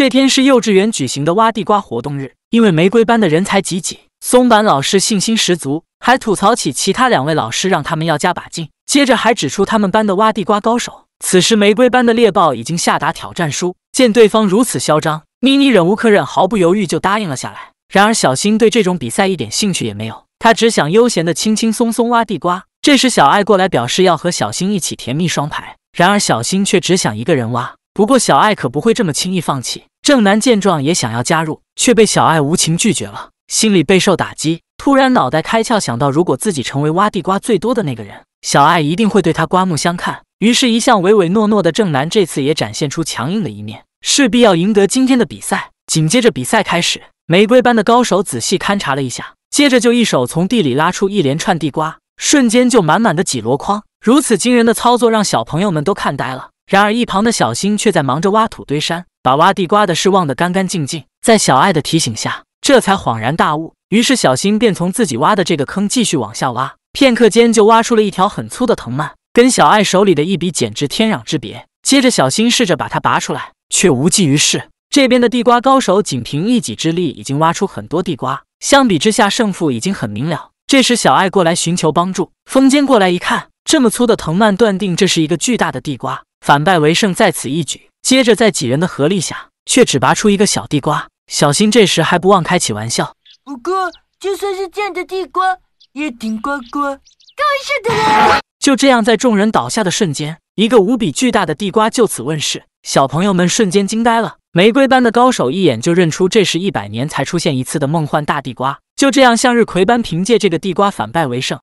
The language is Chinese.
这天是幼稚园举行的挖地瓜活动日，因为玫瑰班的人才济济，松坂老师信心十足，还吐槽起其他两位老师，让他们要加把劲。接着还指出他们班的挖地瓜高手。此时玫瑰班的猎豹已经下达挑战书，见对方如此嚣张，妮妮忍无可忍，毫不犹豫就答应了下来。然而小新对这种比赛一点兴趣也没有，他只想悠闲的轻轻松松挖地瓜。这时小爱过来表示要和小新一起甜蜜双排，然而小新却只想一个人挖。不过小爱可不会这么轻易放弃。郑南见状也想要加入，却被小爱无情拒绝了，心里备受打击。突然脑袋开窍，想到如果自己成为挖地瓜最多的那个人，小爱一定会对他刮目相看。于是，一向唯唯诺诺的郑南这次也展现出强硬的一面，势必要赢得今天的比赛。紧接着，比赛开始，玫瑰班的高手仔细勘察了一下，接着就一手从地里拉出一连串地瓜，瞬间就满满的几箩筐。如此惊人的操作让小朋友们都看呆了。然而，一旁的小新却在忙着挖土堆山。把挖地瓜的事忘得干干净净，在小爱的提醒下，这才恍然大悟。于是小新便从自己挖的这个坑继续往下挖，片刻间就挖出了一条很粗的藤蔓，跟小爱手里的一比简直天壤之别。接着小新试着把它拔出来，却无济于事。这边的地瓜高手仅凭一己之力已经挖出很多地瓜，相比之下胜负已经很明了。这时小爱过来寻求帮助，风间过来一看这么粗的藤蔓，断定这是一个巨大的地瓜，反败为胜在此一举。接着，在几人的合力下，却只拔出一个小地瓜。小新这时还不忘开起玩笑。不过，就算是这样的地瓜，也顶呱呱，高一胜的。就这样，在众人倒下的瞬间，一个无比巨大的地瓜就此问世。小朋友们瞬间惊呆了。玫瑰般的高手一眼就认出，这是一百年才出现一次的梦幻大地瓜。就这样，向日葵般凭借这个地瓜反败为胜。